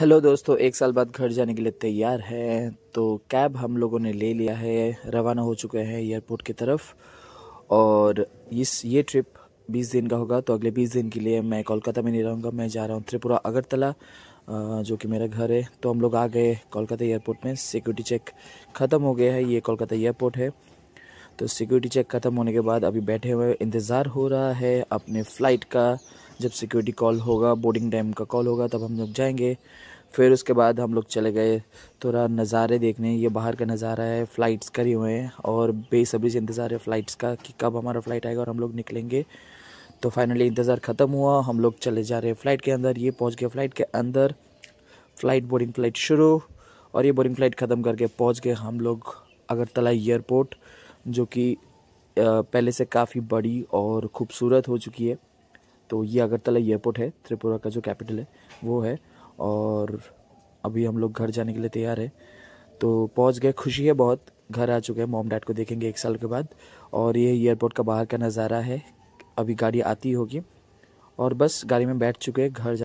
hello दोस्तों एक साल बाद घर जाने के लिए तैयार हैं तो कैब हम लोगों ने ले लिया है रवाना हो चुके हैं एयरपोर्ट की तरफ और इस ये ट्रिप 20 दिन का होगा तो अगले 20 दिन के लिए मैं कोलकाता में नहीं रहूँगा मैं जा रहा हूँ त्रिपुरा अगरतला जो कि मेरा घर है तो हम लोग आ गए कोलकाता एयरपोर्ट में सिक्योरिटी चेक ख़त्म हो गया है ये कोलकाता एयरपोर्ट है तो सिक्योरिटी चेक ख़त्म होने के बाद अभी बैठे हुए इंतज़ार हो रहा है अपने फ़्लाइट का जब सिक्योरिटी कॉल होगा बोर्डिंग टाइम का कॉल होगा तब हम लोग जाएंगे फिर उसके बाद हम लोग चले गए थोड़ा नज़ारे देखने ये बाहर का नज़ारा है फ़्लाइट्स करी हुए हैं और बेसब्री से इंतज़ार है फ़्लाइट्स का कि कब हमारा फ़्लाइट आएगा और हम लोग निकलेंगे तो फाइनली इंतज़ार ख़त्म हुआ हम लोग चले जा रहे हैं फ़्लाइट के अंदर ये पहुँच गए फ़्लाइट के अंदर फ़्लाइट बोर्डिंग फ़्लाइट शुरू और ये बोर्डिंग फ़्लाइट ख़त्म करके पहुँच गए हम लोग अगरतला एयरपोर्ट जो कि पहले से काफ़ी बड़ी और ख़ूबसूरत हो चुकी है तो ये अगरतला एयरपोर्ट है त्रिपुरा का जो कैपिटल है वो है और अभी हम लोग घर जाने के लिए तैयार है तो पहुंच गए खुशी है बहुत घर आ चुके हैं मॉम डैड को देखेंगे एक साल के बाद और ये एयरपोर्ट का बाहर का नज़ारा है अभी गाड़ी आती होगी और बस गाड़ी में बैठ चुके हैं घर